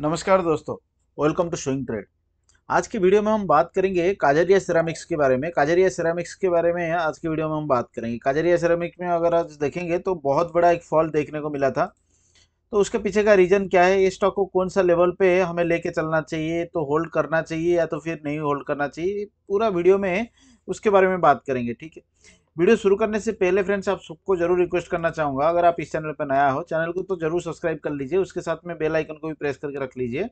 नमस्कार दोस्तों welcome to showing trade आज की वीडियो में हम बात करेंगे काजरिया सिरामिक्स के बारे में काजरिया सिरामिक्स के बारे में आज की वीडियो में हम बात करेंगे काजरिया सिरामिक्स में अगर आज देखेंगे तो बहुत बड़ा एक फॉल देखने को मिला था तो उसके पीछे का रीज़न क्या है इस स्टॉक को कौन सा लेवल पे हमें लेके चलना चाहिए तो होल्ड करना चाहिए या तो फिर नहीं होल्ड करना चाहिए पूरा वीडियो में उसके बारे में बात करेंगे ठीक है वीडियो शुरू करने से पहले फ्रेंड्स आप सबको जरूर रिक्वेस्ट करना चाहूँगा अगर आप इस चैनल पर नया हो चैनल को तो जरूर सब्सक्राइब कर लीजिए उसके साथ में बेल आइकन को भी प्रेस करके रख लीजिए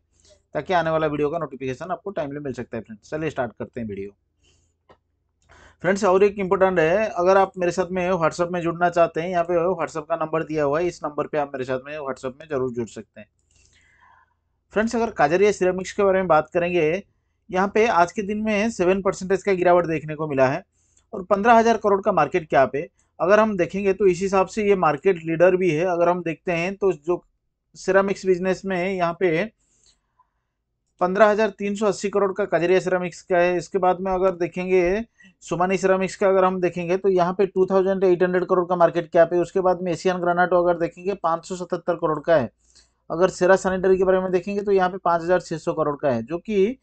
ताकि आने वाला वीडियो का नोटिफिकेशन आपको टाइमली मिल सकता है फ्रेंड्स चलिए स्टार्ट करते हैं वीडियो फ्रेंड्स और एक इम्पोर्टेंट है अगर आप मेरे साथ में व्हाट्सअप में जुड़ना चाहते हैं यहाँ पे व्हाट्सअप का नंबर दिया हुआ है इस नंबर पर आप मेरे साथ में व्हाट्सअप में जरूर जुड़ सकते हैं फ्रेंड्स अगर काजरिया सिरामिक्स के बारे में बात करेंगे यहाँ पे आज के दिन में सेवन परसेंटेज का गिरावट देखने को मिला है और पंद्रह हज़ार करोड़ का मार्केट कैप है अगर हम देखेंगे तो इस हिसाब से ये मार्केट लीडर भी है अगर हम देखते हैं तो जो सिरामिक्स बिजनेस में है यहाँ पे पंद्रह हज़ार तीन सौ अस्सी करोड़ का कजरिया सिरामिक्स का है इसके बाद में अगर देखेंगे सुमानी सिरामिक्स का अगर हम देखेंगे तो यहाँ पे two thousand eight hundred crore का मार्केट कैप है उसके बाद में एशियन ग्रानाटो अगर देखेंगे पाँच सौ सतहत्तर करोड़ का है अगर सेरा सैनिटरी के बारे में देखेंगे तो यहाँ पे पाँच हज़ार छः सौ करोड़ का है जो कि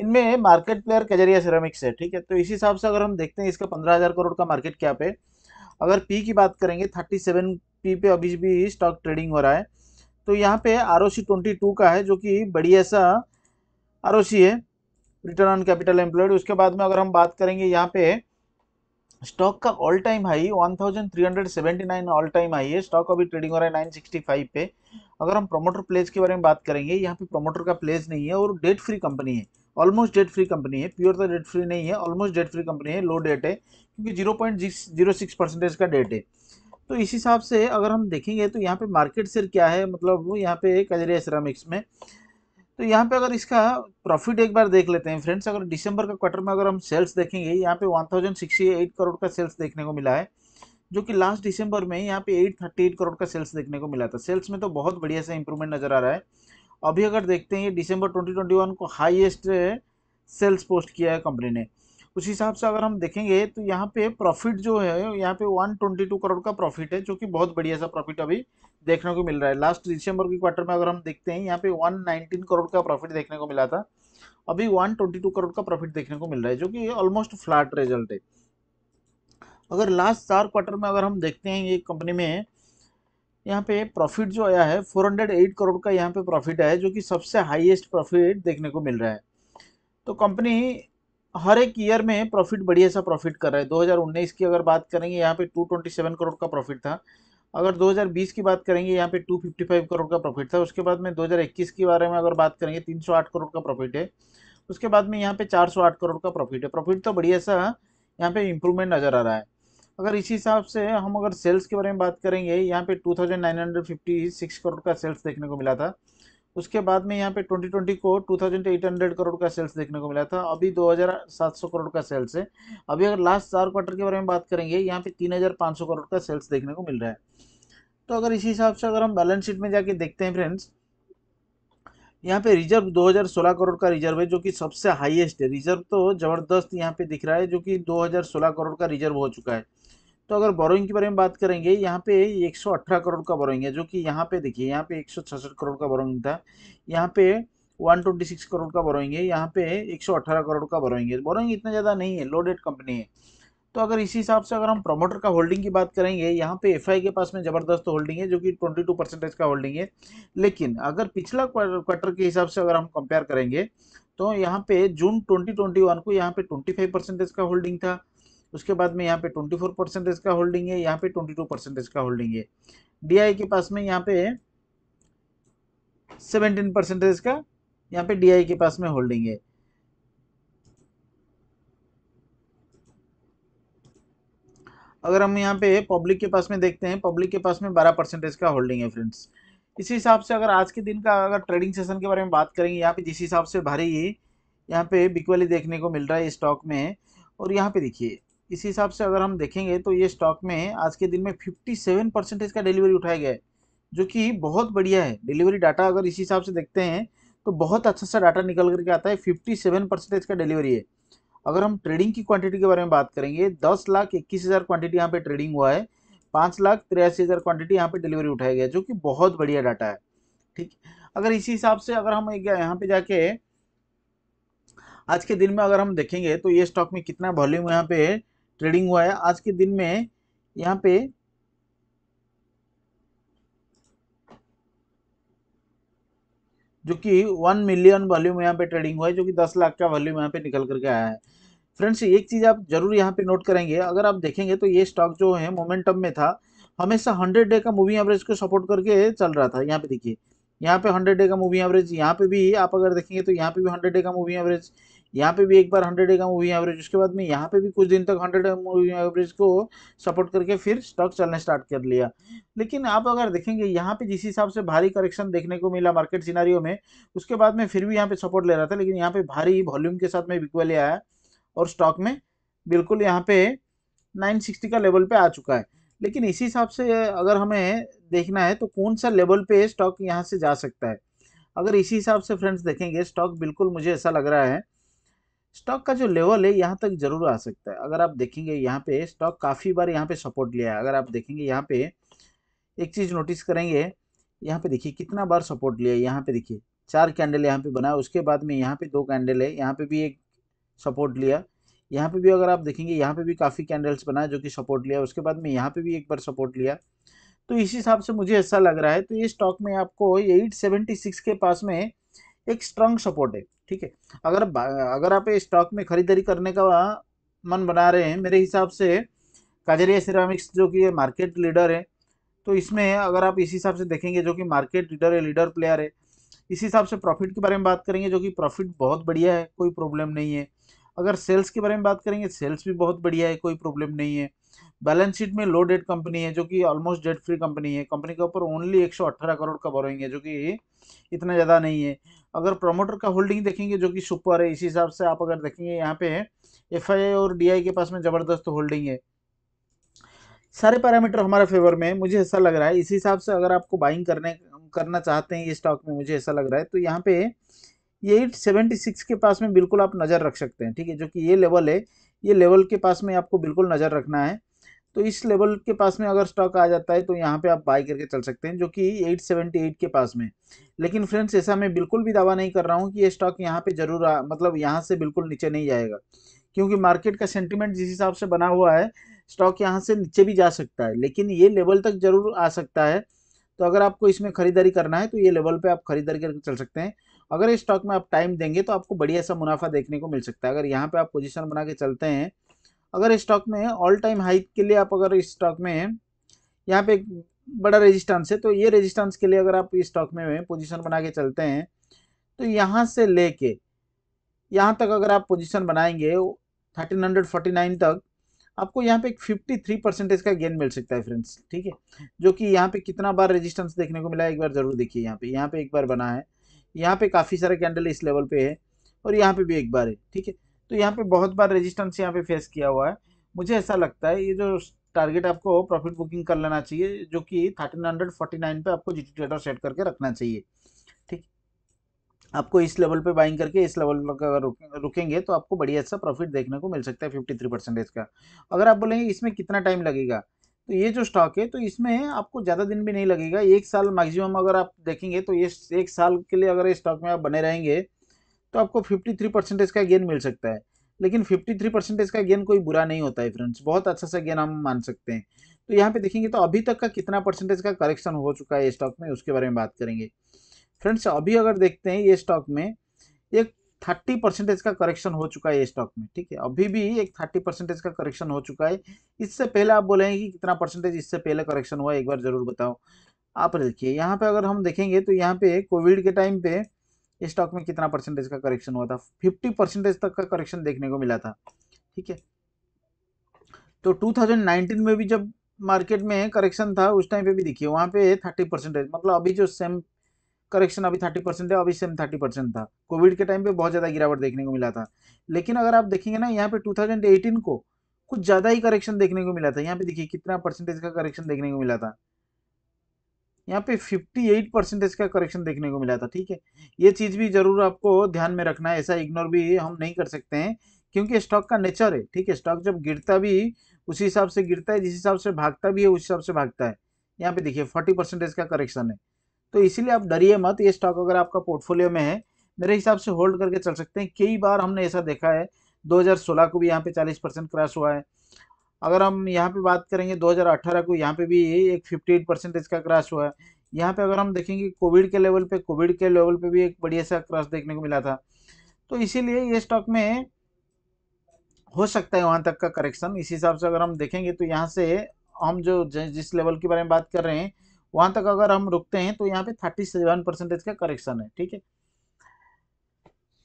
इनमें मार्केट प्लेयर कजरिया सिरामिक्स है ठीक है तो इसी हिसाब से अगर हम देखते हैं इसका पंद्रह हज़ार करोड़ का मार्केट क्या पे अगर पी की बात करेंगे थर्टी सेवन पी पे अभी भी स्टॉक ट्रेडिंग हो रहा है तो यहाँ पे R O C twenty two का है जो कि बढ़िया सा आर ओ सी है रिटर्न ऑन कैपिटल एम्प्लॉयड उसके बाद में अगर हम बात करेंगे यहाँ पे स्टॉक का all time high 1379 all time high है स्टॉक अभी ट्रेडिंग हो रहा है 965 पे अगर हम प्रोमोटर प्लेज के बारे में बात करेंगे यहाँ पे प्रोमोटर का प्लेज नहीं है और डेट फ्री कंपनी है ऑलमोस्ट डेट फ्री कंपनी है प्योर तो डेट फ्री नहीं है ऑलमोस्ट डेट फ्री कंपनी है लो डेट है क्योंकि zero point zero six percentage का डेट है तो इस हिसाब से अगर हम देखेंगे तो यहाँ पे मार्केट शेयर क्या है मतलब वो यहाँ पे कजरिया सिरामिक्स में तो यहाँ पे अगर इसका प्रॉफिट एक बार देख लेते हैं फ्रेंड्स अगर दिसंबर का क्वार्टर में अगर हम सेल्स देखेंगे यहाँ पे वन करोड़ का सेल्स देखने को मिला है जो कि लास्ट दिसंबर में यहाँ पे एट करोड़ का सेल्स देखने को मिला था सेल्स में तो बहुत बढ़िया सा इंप्रूवमेंट नज़र आ रहा है अभी अगर देखते हैं ये दिसंबर 2021 को हाईएस्ट सेल्स पोस्ट किया है कंपनी ने उस हिसाब से अगर हम देखेंगे तो यहाँ पे प्रॉफिट जो है यहाँ पे 122 करोड़ का प्रॉफिट है जो कि बहुत बढ़िया सा प्रॉफिट अभी देखने को मिल रहा है लास्ट दिसंबर के क्वार्टर में अगर हम देखते हैं यहाँ पे 119 करोड़ का प्रॉफिट देखने को मिला था अभी 122 करोड़ का प्रॉफिट देखने को मिल रहा है जो कि ऑलमोस्ट फ्लैट रिजल्ट है अगर लास्ट चार क्वार्टर में अगर हम देखते हैं ये कंपनी में यहाँ पे प्रॉफिट जो आया है 408 करोड़ का यहाँ पे प्रॉफिट आया है जो कि सबसे हाईएस्ट प्रॉफिट देखने को मिल रहा है तो कंपनी हर एक ईयर में प्रॉफिट बढ़िया सा प्रॉफिट कर रहा है 2019 की अगर बात करेंगे यहाँ पे 227 करोड़ का प्रॉफिट था अगर 2020 की बात करेंगे यहाँ पे 255 करोड़ का प्रॉफिट था उसके बाद में दो के बारे में अगर बात करेंगे तीन करोड़ का प्रॉफिट है उसके बाद में यहाँ पर चार करोड़ का प्रॉफिट है प्रॉफिट तो बढ़िया सा यहाँ पे इम्प्रूवमेंट नज़र आ रहा है अगर इसी हिसाब से हम अगर सेल्स के बारे में बात करेंगे यहाँ पे 2956 करोड़ का सेल्स देखने को मिला था उसके बाद में यहाँ पे 2020 को 2800 करोड़ का सेल्स देखने को मिला था अभी 2700 करोड़ का सेल्स है अभी अगर लास्ट चार क्वार्टर के बारे में बात करेंगे यहाँ पे 3500 करोड़ का सेल्स देखने को मिल रहा है तो अगर इसी हिसाब से अगर हम बैलेंस शीट में जाके देखते हैं फ्रेंड्स यहाँ पे रिजर्व 2016 करोड़ का रिजर्व है जो कि सबसे हाईएस्ट है रिजर्व तो ज़बरदस्त यहाँ पे दिख रहा है जो कि 2016 करोड़ का रिजर्व हो चुका है तो अगर बोरोइंग के बारे में बात करेंगे यहाँ पे 118 करोड़ का बोरोइंग है जो कि यहाँ पे देखिए यहाँ पे छसठ करोड़ का बोरोइंग था यहाँ पे 126 करोड़ का बोरोइंग है यहाँ पे 118 करोड़ का बोरोइंग है बोरोइंग इतना ज़्यादा नहीं है लोडेड कंपनी है तो अगर इसी हिसाब से अगर हम प्रमोटर का होल्डिंग की बात करेंगे यहाँ पे आई के पास में ज़बरदस्त होल्डिंग है जो कि टू परसेंटेज का होल्डिंग है लेकिन अगर पिछला क्वार्टर के हिसाब से अगर हम कंपेयर करेंगे तो यहाँ पे जून 2021 को यहाँ पे 25 परसेंटेज का होल्डिंग था उसके बाद में यहाँ पे 24 परसेंटेज का होल्डिंग है यहाँ पे 22 परसेंटेज का होल्डिंग है डीआई के पास में यहाँ पे 17 परसेंटेज का यहाँ पे डीआई के पास में होल्डिंग है अगर हम यहाँ पे पब्लिक के पास में देखते हैं पब्लिक के पास में 12 परसेंटेज का होल्डिंग है फ्रेंड्स इसी हिसाब से अगर आज के दिन का अगर ट्रेडिंग सेशन के बारे में बात करेंगे यहाँ पे जिस हिसाब से भारी यहाँ पे बिकवाली देखने को मिल रहा है स्टॉक में और यहाँ पे देखिए इस हिसाब से अगर हम देखेंगे तो ये स्टॉक में आज के दिन में 57 परसेंटेज का डिलीवरी उठाया गया है जो कि बहुत बढ़िया है डिलीवरी डाटा अगर इसी हिसाब से देखते हैं तो बहुत अच्छा सा डाटा निकल करके आता है 57 परसेंटेज का डिलीवरी है अगर हम ट्रेडिंग की क्वांटिटी के बारे में बात करेंगे दस लाख इक्कीस हज़ार क्वांटिटी यहाँ पे ट्रेडिंग हुआ है पाँच लाख तिरासी हज़ार क्वांटिटी यहाँ पे डिलीवरी उठाया गया जो कि बहुत बढ़िया डाटा है ठीक अगर इसी हिसाब से अगर हम यहाँ पे जाके आज के दिन में अगर हम देखेंगे तो ये स्टॉक में कितना वॉल्यूम यहाँ पे ट्रेडिंग हुआ है आज के दिन में यहाँ पे जो कि वन मिलियन वॉल्यूम यहाँ पे ट्रेडिंग हुआ है जो कि दस लाख का वॉल्यूम यहाँ पे निकल करके आया है फ्रेंड्स एक चीज़ आप जरूर यहाँ पे नोट करेंगे अगर आप देखेंगे तो ये स्टॉक जो है मोमेंटम में था हमेशा हंड्रेड डे का मूविंग एवरेज को सपोर्ट करके चल रहा था यहाँ पे देखिए यहाँ पे हंड्रेड डे का मूविंग एवरेज यहाँ पे भी आप अगर देखेंगे तो यहाँ पे भी हंड्रेड डे का मूविंग एवरेज यहाँ पे भी एक बार हंड्रेड का मूविंग एवरेज उसके बाद में यहाँ पे भी कुछ दिन तक हंड्रेड मूविंग एवरेज को सपोर्ट करके फिर स्टॉक चलने स्टार्ट कर लिया लेकिन आप अगर देखेंगे यहाँ पे जिस हिसाब से भारी करेक्शन देखने को मिला मार्केट सिनारियो में उसके बाद में फिर भी यहाँ पे सपोर्ट ले रहा था लेकिन यहाँ पे भारी वॉल्यूम के साथ में बिकवली आया और स्टॉक में बिल्कुल यहाँ पे सिक्सटी का लेवल पे आ चुका है लेकिन इसी हिसाब से अगर हमें देखना है तो कौन सा लेवल पे स्टॉक यहाँ से जा सकता है अगर इसी हिसाब से फ्रेंड्स देखेंगे स्टॉक बिल्कुल मुझे ऐसा लग रहा है स्टॉक का जो लेवल है यहाँ तक जरूर आ सकता है अगर आप देखेंगे यहाँ पे स्टॉक काफ़ी बार यहाँ पे सपोर्ट लिया है अगर आप देखेंगे यहाँ पे एक चीज़ नोटिस करेंगे यहाँ पे देखिए कितना बार सपोर्ट लिया है यहाँ पे देखिए चार कैंडल यहाँ पे बना उसके बाद में यहाँ पे दो कैंडल है यहाँ पे भी एक सपोर्ट लिया यहाँ पे भी अगर आप देखेंगे यहाँ पे भी काफ़ी कैंडल्स बना जो कि सपोर्ट लिया उसके बाद में यहाँ पे भी एक बार सपोर्ट लिया तो इस हिसाब से मुझे ऐसा लग रहा है तो ये स्टॉक में आपको एट सेवेंटी सिक्स के पास में एक स्ट्रांग सपोर्ट है ठीक है अगर अगर आप स्टॉक में खरीदारी करने का मन बना रहे हैं मेरे हिसाब से काजरिया सिरामिक्स जो कि मार्केट लीडर है तो इसमें अगर आप इसी हिसाब से देखेंगे जो कि मार्केट लीडर है लीडर प्लेयर है इसी हिसाब से प्रॉफिट के बारे में बात करेंगे जो कि प्रॉफिट बहुत बढ़िया है कोई प्रॉब्लम नहीं है अगर सेल्स के बारे में बात करेंगे सेल्स भी बहुत बढ़िया है कोई प्रॉब्लम नहीं है बैलेंस शीट में लो डेट कंपनी है जो कि ऑलमोस्ट डेट फ्री कंपनी है कंपनी के ऊपर ओनली एक करोड़ का बोरोइंग है जो कि इतना ज़्यादा नहीं है अगर प्रमोटर का होल्डिंग देखेंगे जो कि सुपर है इसी हिसाब से आप अगर देखेंगे यहाँ पे एफ और डी के पास में ज़बरदस्त होल्डिंग है सारे पैरामीटर हमारे फेवर में है मुझे ऐसा लग रहा है इसी हिसाब से अगर आपको बाइंग करने करना चाहते हैं ये स्टॉक में मुझे ऐसा लग रहा है तो यहाँ पे ये सेवेंटी सिक्स के पास में बिल्कुल आप नज़र रख सकते हैं ठीक है जो कि ये लेवल है ये लेवल के पास में आपको बिल्कुल नज़र रखना है तो इस लेवल के पास में अगर स्टॉक आ जाता है तो यहाँ पे आप बाई करके चल सकते हैं जो कि 878 के पास में लेकिन फ्रेंड्स ऐसा मैं बिल्कुल भी दावा नहीं कर रहा हूँ कि ये स्टॉक यहाँ पे जरूर आ, मतलब यहाँ से बिल्कुल नीचे नहीं जाएगा क्योंकि मार्केट का सेंटिमेंट जिस हिसाब से बना हुआ है स्टॉक यहाँ से नीचे भी जा सकता है लेकिन ये लेवल तक जरूर आ सकता है तो अगर आपको इसमें खरीदारी करना है तो ये लेवल पर आप खरीदारी करके चल सकते हैं अगर इस स्टॉक में आप टाइम देंगे तो आपको बढ़िया सा मुनाफा देखने को मिल सकता है अगर यहाँ पर आप पोजिशन बना के चलते हैं अगर स्टॉक में ऑल टाइम हाई के लिए आप अगर स्टॉक में यहाँ पे बड़ा रेजिस्टेंस है तो ये रेजिस्टेंस के लिए अगर आप स्टॉक में पोजीशन बना के चलते हैं तो यहाँ से लेके यहाँ तक अगर आप पोजीशन बनाएंगे थर्टीन हंड्रेड फोर्टी नाइन तक आपको यहाँ पे एक फिफ्टी थ्री परसेंटेज का गेन मिल सकता है फ्रेंड्स ठीक है जो कि यहाँ पे कितना बार रेजिस्टेंस देखने को मिला है एक बार ज़रूर देखिए यहाँ पे यहाँ पे एक बार बना है यहाँ पे काफ़ी सारे कैंडल इस लेवल पे है और यहाँ पे भी एक बार है ठीक है तो यहाँ पे बहुत बार रेजिस्टेंस यहाँ पे फेस किया हुआ है मुझे ऐसा लगता है ये जो टारगेट आपको प्रॉफिट बुकिंग कर लेना चाहिए जो कि थर्टीन हंड्रेड फोर्टी नाइन पे आपको जी ट्रेडर सेट करके रखना चाहिए ठीक आपको इस लेवल पे बाइंग करके इस लेवल पर अगर रुकेंगे तो आपको बढ़िया सा प्रॉफिट देखने को मिल सकता है फिफ्टी थ्री परसेंटेज का अगर आप बोलेंगे इसमें कितना टाइम लगेगा तो ये जो स्टॉक है तो इसमें आपको ज़्यादा दिन भी नहीं लगेगा एक साल मैक्सिमम अगर आप देखेंगे तो ये एक साल के लिए अगर इस स्टॉक में आप बने रहेंगे तो आपको 53 परसेंटेज का गेन मिल सकता है लेकिन 53 परसेंटेज का गेन कोई बुरा नहीं होता है फ्रेंड्स बहुत अच्छा सा गेन हम मान सकते हैं तो यहाँ पे देखेंगे तो अभी तक का कितना परसेंटेज का करेक्शन हो चुका है स्टॉक में उसके बारे में बात करेंगे फ्रेंड्स अभी अगर देखते हैं ये स्टॉक में एक थर्टी परसेंटेज का करेक्शन हो चुका है ये स्टॉक में ठीक है अभी भी एक थर्टी परसेंटेज का करेक्शन हो चुका है इससे पहले आप बोलेंगे कि कितना परसेंटेज इससे पहले करेक्शन हुआ है एक बार ज़रूर बताओ आप देखिए यहाँ पे अगर हम देखेंगे तो यहाँ पे कोविड के टाइम पे स्टॉक में कितना परसेंटेज का करेक्शन हुआ था फिफ्टी परसेंटेज तक का करेक्शन देखने को मिला था ठीक है तो 2019 में भी जब मार्केट में करेक्शन था उस टाइम पे भी देखिए वहाँ पे थर्टी परसेंटेज मतलब अभी जो सेम करेक्शन अभी थर्टी परसेंट है अभी सेम थर्टी परसेंट था कोविड के टाइम पे बहुत ज़्यादा गिरावट देखने को मिला था लेकिन अगर आप देखेंगे ना यहाँ पे 2018 को कुछ ज़्यादा ही करेक्शन देखने को मिला था यहाँ पे देखिए कितना परसेंटेज का करेक्शन देखने को मिला था यहाँ पे 58 परसेंटेज का करेक्शन देखने को मिला था ठीक है ये चीज़ भी जरूर आपको ध्यान में रखना है ऐसा इग्नोर भी हम नहीं कर सकते हैं क्योंकि स्टॉक का नेचर है ठीक है स्टॉक जब गिरता भी उसी हिसाब से गिरता है जिस हिसाब से भागता भी है उस हिसाब से भागता है यहाँ पे देखिए फोर्टी परसेंटेज का करेक्शन है तो इसीलिए आप डरिए मत ये स्टॉक अगर आपका पोर्टफोलियो में है मेरे हिसाब से होल्ड करके चल सकते हैं कई बार हमने ऐसा देखा है दो को भी यहाँ पे चालीस परसेंट क्रैश हुआ है अगर हम यहाँ पे बात करेंगे 2018 को यहाँ पे भी एक 58 परसेंटेज का क्रैश हुआ है यहाँ पे अगर हम देखेंगे कोविड के लेवल पे कोविड के लेवल पे भी एक बढ़िया सा क्रैश देखने को मिला था तो इसीलिए ये स्टॉक में हो सकता है वहाँ तक का करेक्शन इस हिसाब से अगर हम देखेंगे तो यहाँ से हम जो जिस लेवल के बारे में बात कर रहे हैं वहाँ तक अगर हम रुकते हैं तो यहाँ पे थर्टी सेवन परसेंटेज का करेक्शन है ठीक है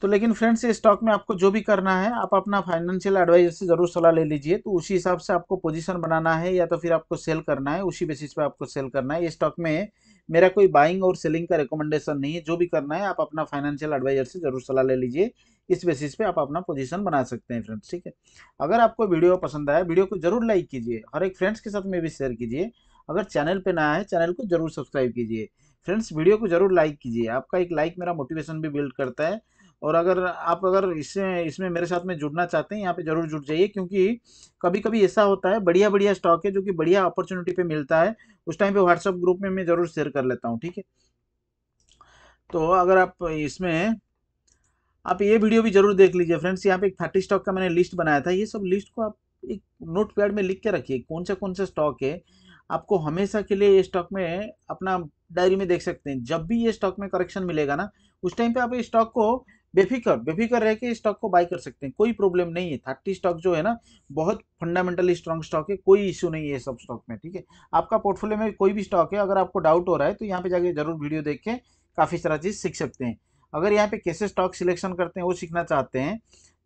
तो लेकिन फ्रेंड्स ये स्टॉक में आपको जो भी करना है आप अपना फाइनेंशियल एडवाइजर से ज़रूर सलाह ले लीजिए तो उसी हिसाब से आपको पोजीशन बनाना है या तो फिर आपको सेल करना है उसी बेसिस पे आपको सेल करना है ये स्टॉक में मेरा कोई बाइंग और सेलिंग का रिकमेंडेशन नहीं है जो भी करना है आप अपना फाइनेंशियल एडवाइजर से ज़रूर सलाह ले लीजिए इस बेसिस पे आप अपना पोजीशन बना सकते हैं फ्रेंड्स ठीक है अगर आपको वीडियो पसंद आया वीडियो को जरूर लाइक कीजिए हर एक फ्रेंड्स के साथ में भी शेयर कीजिए अगर चैनल पे नया है चैनल को जरूर सब्सक्राइब कीजिए फ्रेंड्स वीडियो को जरूर लाइक कीजिए आपका एक लाइक मेरा मोटिवेशन भी बिल्ड करता है और अगर आप अगर इससे इसमें मेरे साथ में जुड़ना चाहते हैं यहाँ पे जरूर जुड़ जाइए क्योंकि कभी कभी ऐसा होता है बढ़िया बढ़िया स्टॉक है जो कि बढ़िया अपॉर्चुनिटी पे मिलता है उस टाइम पे व्हाट्सअप ग्रुप में मैं जरूर शेयर कर लेता हूँ ठीक है तो अगर आप इसमें आप ये वीडियो भी जरूर देख लीजिए फ्रेंड्स यहाँ पे एक थर्टी स्टॉक का मैंने लिस्ट बनाया था ये सब लिस्ट को आप एक नोट पैड में लिख के रखिए कौन सा कौन सा स्टॉक है आपको हमेशा के लिए ये स्टॉक में अपना डायरी में देख सकते हैं जब भी ये स्टॉक में करेक्शन मिलेगा ना उस टाइम पे आप इस स्टॉक को बेफिक्र बेफिक्र रह के स्टॉक को बाय कर सकते हैं कोई प्रॉब्लम नहीं है थर्टी स्टॉक जो है ना बहुत फंडामेंटली स्ट्रॉन्ग स्टॉक है कोई इशू नहीं है सब स्टॉक में ठीक है आपका पोर्टफोलियो में कोई भी स्टॉक है अगर आपको डाउट हो रहा है तो यहाँ पे जाके जरूर वीडियो देख के काफ़ी सारा चीज़ सीख सकते हैं अगर यहाँ पे कैसे स्टॉक सिलेक्शन करते हैं वो सीखना चाहते हैं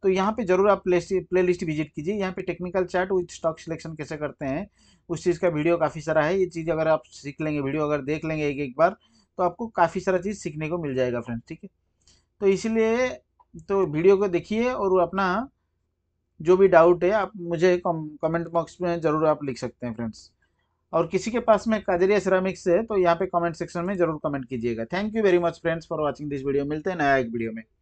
तो यहाँ पे जरूर आप प्ले प्ले लिस्ट विजिट कीजिए यहाँ पे technical chart with stock selection कैसे करते हैं उस चीज़ का वीडियो काफ़ी सारा है ये चीज़ अगर आप सीख लेंगे वीडियो अगर देख लेंगे एक एक बार तो आपको काफ़ी सारा चीज़ सीखने को मिल जाएगा फ्रेंड्स ठीक है तो इसलिए तो वीडियो को देखिए और अपना जो भी डाउट है आप मुझे कम कमेंट बॉक्स में ज़रूर आप लिख सकते हैं फ्रेंड्स और किसी के पास में काजरिया सिरामिक्स है तो यहाँ पे कमेंट सेक्शन में जरूर कमेंट कीजिएगा thank you very much friends for watching this video मिलते हैं नया एक वीडियो में